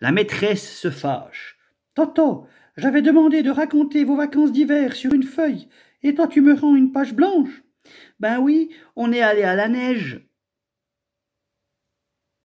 La maîtresse se fâche. Toto, j'avais demandé de raconter vos vacances d'hiver sur une feuille, et toi tu me rends une page blanche. Ben oui, on est allé à la neige,